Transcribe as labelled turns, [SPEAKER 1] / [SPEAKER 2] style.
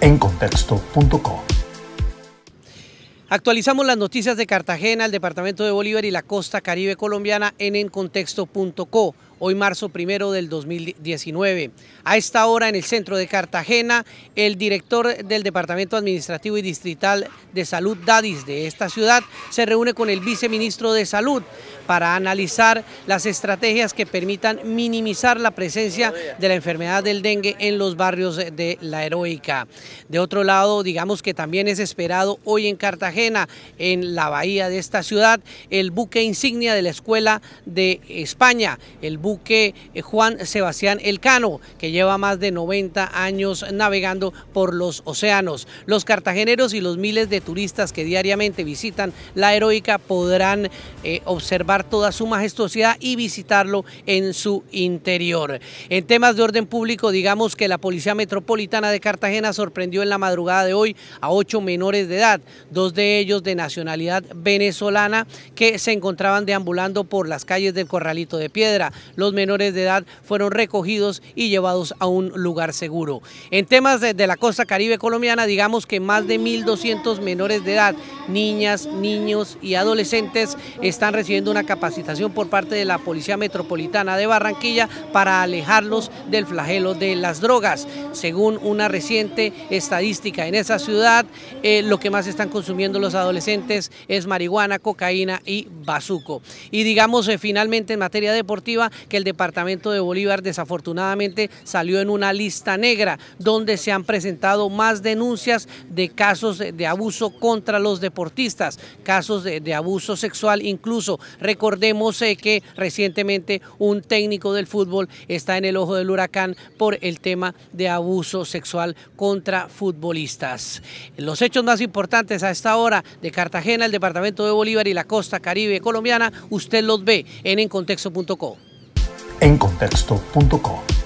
[SPEAKER 1] encontexto.co. Actualizamos las noticias de Cartagena, el departamento de Bolívar y la costa caribe colombiana en encontexto.co hoy marzo primero del 2019. A esta hora en el centro de Cartagena, el director del Departamento Administrativo y Distrital de Salud DADIS de esta ciudad se reúne con el viceministro de Salud para analizar las estrategias que permitan minimizar la presencia de la enfermedad del dengue en los barrios de La Heroica. De otro lado, digamos que también es esperado hoy en Cartagena, en la bahía de esta ciudad, el buque insignia de la Escuela de España, el buque que eh, Juan Sebastián Elcano, que lleva más de 90 años navegando por los océanos. Los cartageneros y los miles de turistas que diariamente visitan la heroica podrán eh, observar toda su majestuosidad y visitarlo en su interior. En temas de orden público, digamos que la Policía Metropolitana de Cartagena sorprendió en la madrugada de hoy a ocho menores de edad, dos de ellos de nacionalidad venezolana, que se encontraban deambulando por las calles del Corralito de Piedra. Los menores de edad fueron recogidos y llevados a un lugar seguro. En temas de, la costa caribe colombiana, digamos que más de 1.200 menores de edad, niñas, niños y adolescentes están recibiendo una capacitación por parte de la Policía Metropolitana de Barranquilla para alejarlos del flagelo de las drogas. Según una reciente estadística en esa ciudad, eh, lo que más están consumiendo los adolescentes es marihuana, cocaína y bazuco. Y digamos eh, finalmente en materia deportiva que el departamento de Bolívar desafortunadamente salió en una lista negra donde se han presentado más denuncias de casos de abuso contra los deportistas, casos de, abuso sexual incluso. Recordemos eh, que recientemente un técnico del fútbol está en el ojo del huracán por el tema de abuso sexual contra futbolistas. Los hechos más importantes a esta hora de Cartagena, el departamento de Bolívar y la costa caribe colombiana, usted los ve en encontexto.co. Contexto.com